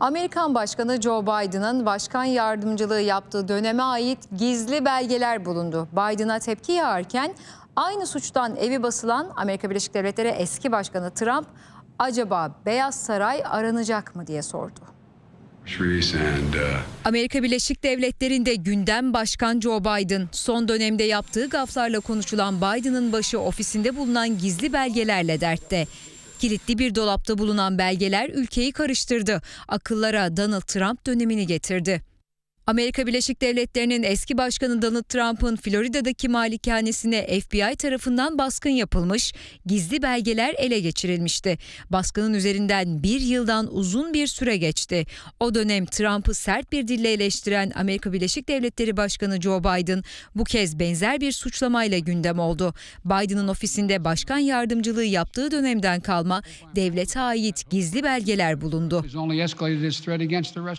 Amerikan Başkanı Joe Biden'ın başkan yardımcılığı yaptığı döneme ait gizli belgeler bulundu. Biden'a tepki yağarken aynı suçtan evi basılan Amerika Birleşik Devletleri eski başkanı Trump acaba Beyaz Saray aranacak mı diye sordu. Uh, Amerika Birleşik Devletleri'nde gündem başkan Joe Biden. Son dönemde yaptığı gaflarla konuşulan Biden'ın başı ofisinde bulunan gizli belgelerle dertte. Kilitli bir dolapta bulunan belgeler ülkeyi karıştırdı. Akıllara Donald Trump dönemini getirdi. Amerika Birleşik Devletleri'nin eski başkanı Donald Trump'ın Florida'daki malikanesine FBI tarafından baskın yapılmış, gizli belgeler ele geçirilmişti. Baskının üzerinden bir yıldan uzun bir süre geçti. O dönem Trump'ı sert bir dille eleştiren Amerika Birleşik Devletleri Başkanı Joe Biden bu kez benzer bir suçlamayla gündem oldu. Biden'ın ofisinde başkan yardımcılığı yaptığı dönemden kalma devlete ait gizli belgeler bulundu.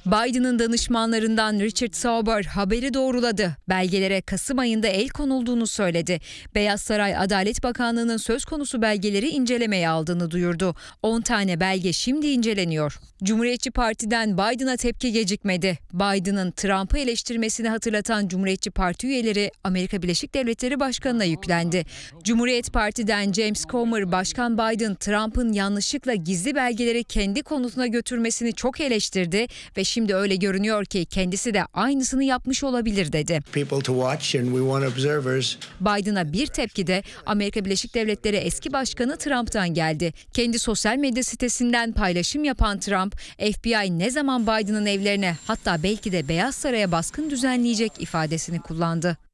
Biden'ın danışmanlarından Rich Richard Sauber haberi doğruladı. Belgelere Kasım ayında el konulduğunu söyledi. Beyaz Saray Adalet Bakanlığı'nın söz konusu belgeleri incelemeye aldığını duyurdu. 10 tane belge şimdi inceleniyor. Cumhuriyetçi Parti'den Biden'a tepki gecikmedi. Biden'ın Trump'ı eleştirmesini hatırlatan Cumhuriyetçi Parti üyeleri Amerika Birleşik Devletleri Başkanı'na yüklendi. Cumhuriyet Parti'den James Comer, Başkan Biden, Trump'ın yanlışlıkla gizli belgeleri kendi konutuna götürmesini çok eleştirdi ve şimdi öyle görünüyor ki kendisi de aynısını yapmış olabilir dedi. Biden'a bir tepki de Amerika Birleşik Devletleri eski başkanı Trump'tan geldi. Kendi sosyal medya sitesinden paylaşım yapan Trump, FBI ne zaman Biden'ın evlerine hatta belki de Beyaz Saray'a baskın düzenleyecek ifadesini kullandı.